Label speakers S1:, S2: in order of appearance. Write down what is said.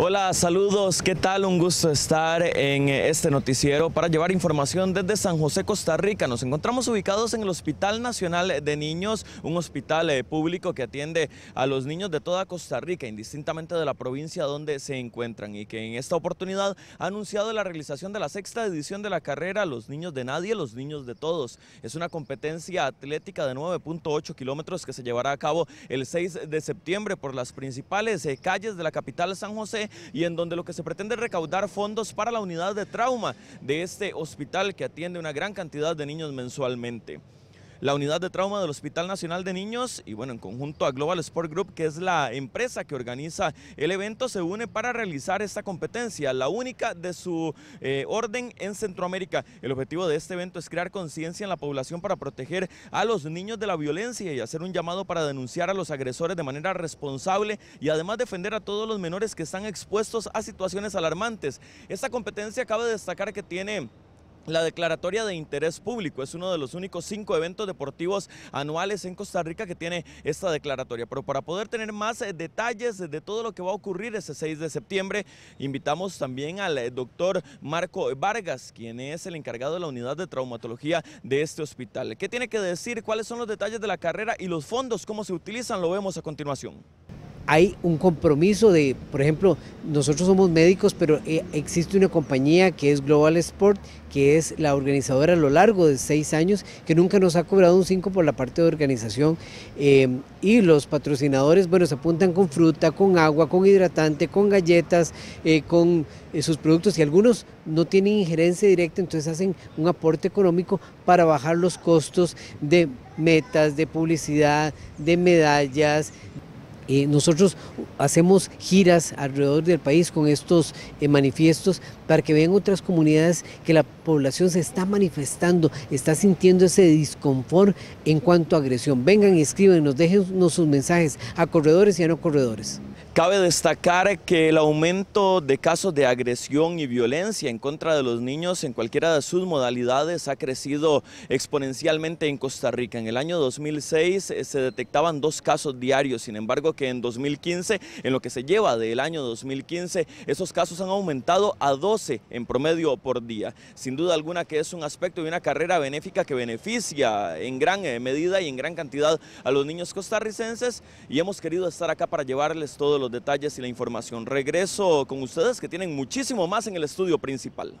S1: Hola, saludos, ¿qué tal? Un gusto estar en este noticiero para llevar información desde San José, Costa Rica. Nos encontramos ubicados en el Hospital Nacional de Niños, un hospital eh, público que atiende a los niños de toda Costa Rica, indistintamente de la provincia donde se encuentran y que en esta oportunidad ha anunciado la realización de la sexta edición de la carrera Los Niños de Nadie, Los Niños de Todos. Es una competencia atlética de 9.8 kilómetros que se llevará a cabo el 6 de septiembre por las principales eh, calles de la capital San José y en donde lo que se pretende es recaudar fondos para la unidad de trauma de este hospital que atiende una gran cantidad de niños mensualmente la unidad de trauma del Hospital Nacional de Niños y bueno, en conjunto a Global Sport Group, que es la empresa que organiza el evento, se une para realizar esta competencia, la única de su eh, orden en Centroamérica. El objetivo de este evento es crear conciencia en la población para proteger a los niños de la violencia y hacer un llamado para denunciar a los agresores de manera responsable y además defender a todos los menores que están expuestos a situaciones alarmantes. Esta competencia cabe destacar que tiene la declaratoria de interés público es uno de los únicos cinco eventos deportivos anuales en Costa Rica que tiene esta declaratoria. Pero para poder tener más eh, detalles de todo lo que va a ocurrir ese 6 de septiembre, invitamos también al eh, doctor Marco Vargas, quien es el encargado de la unidad de traumatología de este hospital. ¿Qué tiene que decir? ¿Cuáles son los detalles de la carrera y los fondos? ¿Cómo se utilizan? Lo vemos a continuación
S2: hay un compromiso de, por ejemplo, nosotros somos médicos, pero eh, existe una compañía que es Global Sport, que es la organizadora a lo largo de seis años, que nunca nos ha cobrado un 5 por la parte de organización. Em, y los patrocinadores, bueno, se apuntan con fruta, con agua, con hidratante, con galletas, eh, con eh, sus productos y algunos no tienen injerencia directa, entonces hacen un aporte económico para bajar los costos de metas, de publicidad, de medallas. Eh, nosotros hacemos giras alrededor del país con estos eh, manifiestos para que vean otras comunidades que la población se está manifestando, está sintiendo ese disconfort en cuanto a agresión. Vengan, y nos dejen sus mensajes a corredores y a no corredores. Cabe
S1: destacar que el aumento de casos de agresión y violencia en contra de los niños en cualquiera de sus modalidades ha crecido exponencialmente en Costa Rica. En el año 2006 eh, se detectaban dos casos diarios, sin embargo que en 2015, en lo que se lleva del año 2015, esos casos han aumentado a 12 en promedio por día. Sin duda alguna que es un aspecto de una carrera benéfica que beneficia en gran eh, medida y en gran cantidad a los niños costarricenses y hemos querido estar acá para llevarles todos los detalles y la información. Regreso con ustedes que tienen muchísimo más en el estudio principal.